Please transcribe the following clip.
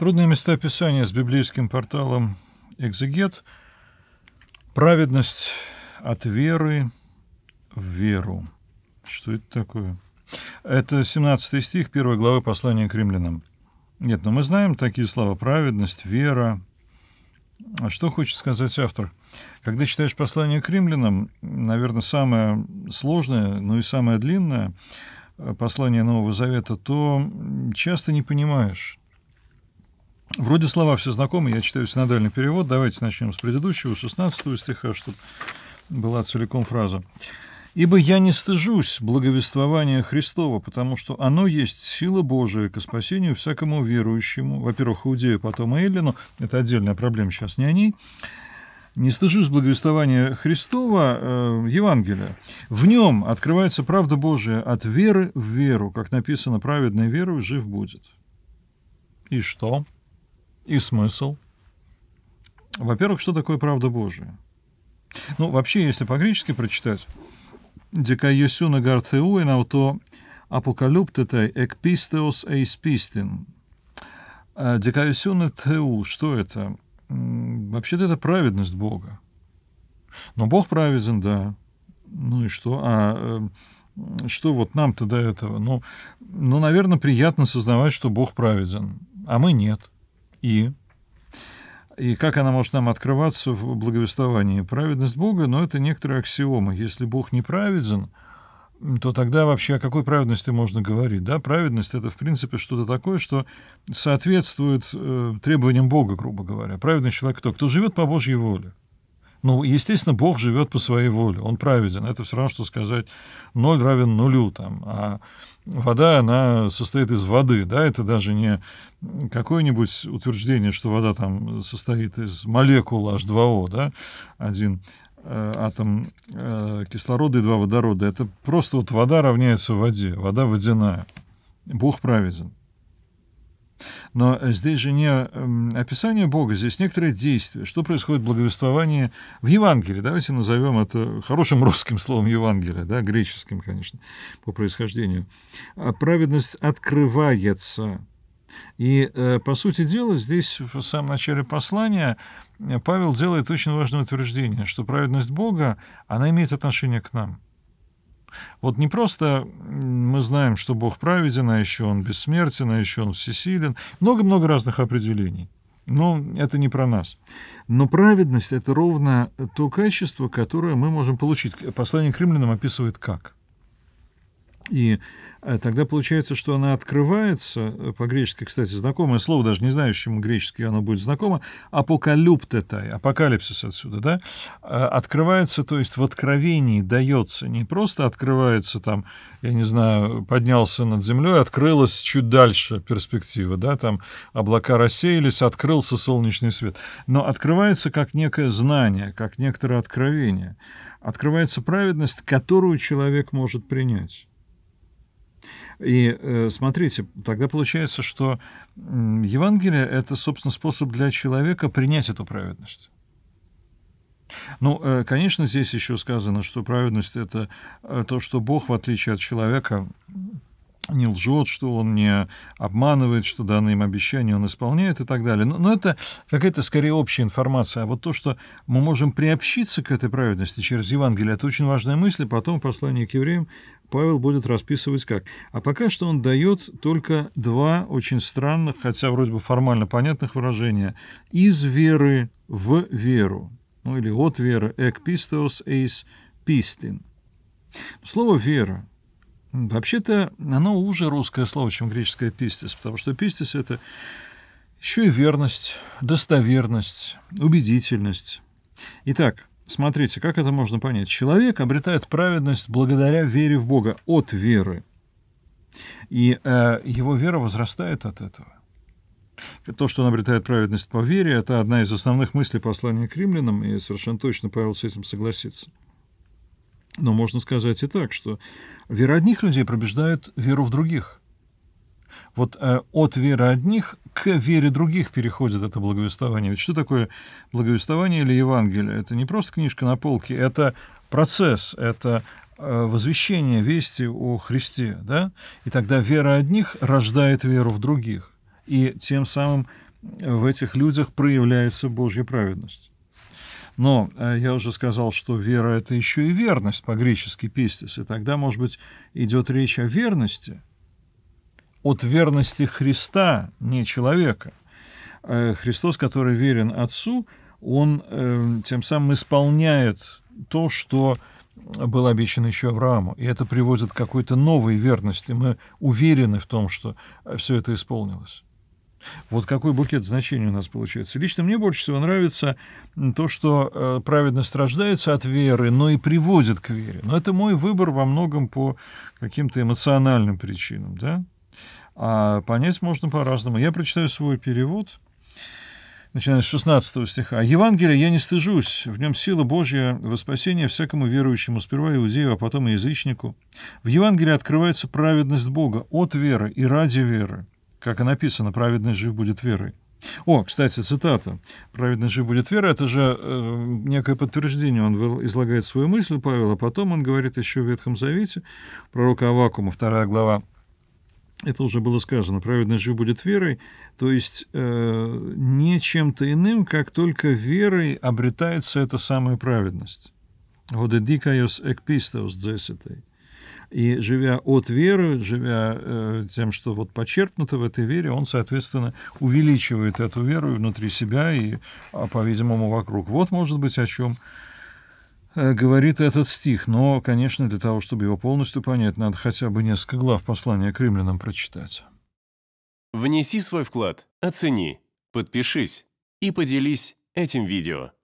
Трудные места Писания с библейским порталом «Экзегет». Праведность от веры в веру. Что это такое? Это 17 стих 1 главы послания к римлянам. Нет, но мы знаем такие слова «праведность», «вера». А что хочет сказать автор? Когда читаешь послание к римлянам, наверное, самое сложное, но и самое длинное э, послание Нового Завета, то часто не понимаешь, Вроде слова все знакомы, я читаю синодальный перевод. Давайте начнем с предыдущего, 16 стиха, чтобы была целиком фраза. «Ибо я не стыжусь благовествования Христова, потому что оно есть сила Божия к спасению всякому верующему». Во-первых, Иудею, потом Эллину. Это отдельная проблема, сейчас не о ней. «Не стыжусь благовествования Христова, э, Евангелия. В нем открывается правда Божия от веры в веру, как написано, праведной верой жив будет». И что? И смысл? Во-первых, что такое правда Божия? Ну, вообще, если по-гречески прочитать, «Дека есюна гартеуэн ауто апокалюптетай экпистеос эйспистин». А, «Дека есюна теу» — что это? Вообще-то это праведность Бога. Но Бог праведен, да. Ну и что? А эм, что вот нам-то до этого? Ну, ну, наверное, приятно сознавать, что Бог праведен, а мы нет. И и как она может нам открываться в благовествовании? Праведность Бога, но это некоторые аксиомы. Если Бог не праведен, то тогда вообще о какой праведности можно говорить? Да, праведность — это, в принципе, что-то такое, что соответствует э, требованиям Бога, грубо говоря. Праведный человек кто? Кто живет по Божьей воле. Ну, естественно, Бог живет по своей воле, он праведен. Это все равно, что сказать, ноль равен нулю, там, а вода, она состоит из воды, да, это даже не какое-нибудь утверждение, что вода там состоит из молекул H2O, да, один э, атом э, кислорода и два водорода. Это просто вот вода равняется воде, вода водяная. Бог праведен. Но э, здесь же не эм, описание Бога, здесь некоторые действия. Что происходит в благовествовании в Евангелии? Давайте назовем это хорошим русским словом Евангелие, да, греческим, конечно, по происхождению. «А праведность открывается. И, э, по сути дела, здесь в самом начале послания э, Павел делает очень важное утверждение, что праведность Бога, она имеет отношение к нам – вот не просто мы знаем, что Бог праведен, а еще Он бессмертен, а еще Он всесилен. Много-много разных определений. Но это не про нас. Но праведность — это ровно то качество, которое мы можем получить. Послание к римлянам описывает как — и э, тогда получается, что она открывается, э, по-гречески, кстати, знакомое слово, даже не знающему греческий оно будет знакомо, апокалюптетай, апокалипсис отсюда, да, э, открывается, то есть в откровении дается, не просто открывается там, я не знаю, поднялся над землей, открылась чуть дальше перспектива, да, там облака рассеялись, открылся солнечный свет, но открывается как некое знание, как некоторое откровение, открывается праведность, которую человек может принять. И э, смотрите, тогда получается, что Евангелие — это, собственно, способ для человека принять эту праведность. Ну, э, конечно, здесь еще сказано, что праведность — это э, то, что Бог, в отличие от человека, не лжет, что он не обманывает, что данные им обещания он исполняет и так далее. Но, но это какая-то скорее общая информация. А вот то, что мы можем приобщиться к этой праведности через Евангелие, это очень важная мысль. Потом в послании к евреям Павел будет расписывать как. А пока что он дает только два очень странных, хотя вроде бы формально понятных выражения. «Из веры в веру». Ну или «от веры» «эк пистеос эйс пистин». Ну, слово «вера» Вообще-то оно уже русское слово, чем греческое «пистис», потому что «пистис» — это еще и верность, достоверность, убедительность. Итак, Смотрите, как это можно понять? Человек обретает праведность благодаря вере в Бога, от веры. И э, его вера возрастает от этого. То, что он обретает праведность по вере, это одна из основных мыслей послания к римлянам, и совершенно точно Павел с этим согласится. Но можно сказать и так, что вера одних людей пробеждает веру в других. Вот э, от веры одних к вере других переходит это благовествование. Ведь что такое благовествование или Евангелие? Это не просто книжка на полке, это процесс, это э, возвещение вести о Христе, да? И тогда вера одних рождает веру в других, и тем самым э, в этих людях проявляется Божья праведность. Но э, я уже сказал, что вера — это еще и верность по-гречески «пистис», и тогда, может быть, идет речь о верности — от верности Христа, не человека. Э, Христос, который верен Отцу, он э, тем самым исполняет то, что было обещано еще Аврааму. И это приводит к какой-то новой верности. Мы уверены в том, что э, все это исполнилось. Вот какой букет значений у нас получается. Лично мне больше всего нравится то, что э, праведность рождается от веры, но и приводит к вере. Но это мой выбор во многом по каким-то эмоциональным причинам, да? а понять можно по-разному. Я прочитаю свой перевод, начиная с 16 стиха. «Евангелие я не стыжусь, в нем сила Божья во спасение всякому верующему, сперва иудею, а потом и язычнику. В Евангелии открывается праведность Бога от веры и ради веры. Как и написано, праведность жив будет верой». О, кстати, цитата. «Праведный жив будет вера» — это же э, некое подтверждение. Он излагает свою мысль, Павел, а потом он говорит еще в Ветхом Завете, пророка Авакума, вторая глава, это уже было сказано, праведность же будет верой, то есть э, не чем-то иным, как только верой обретается эта самая праведность. Вот дикайос экпистос дзеситой. И живя от веры, живя э, тем, что вот почерпнуто в этой вере, он, соответственно, увеличивает эту веру внутри себя и, а, по-видимому, вокруг. Вот, может быть, о чем Э, говорит этот стих, но, конечно, для того, чтобы его полностью понять, надо хотя бы несколько глав послания к римлянам прочитать. Внеси свой вклад, оцени, подпишись и поделись этим видео.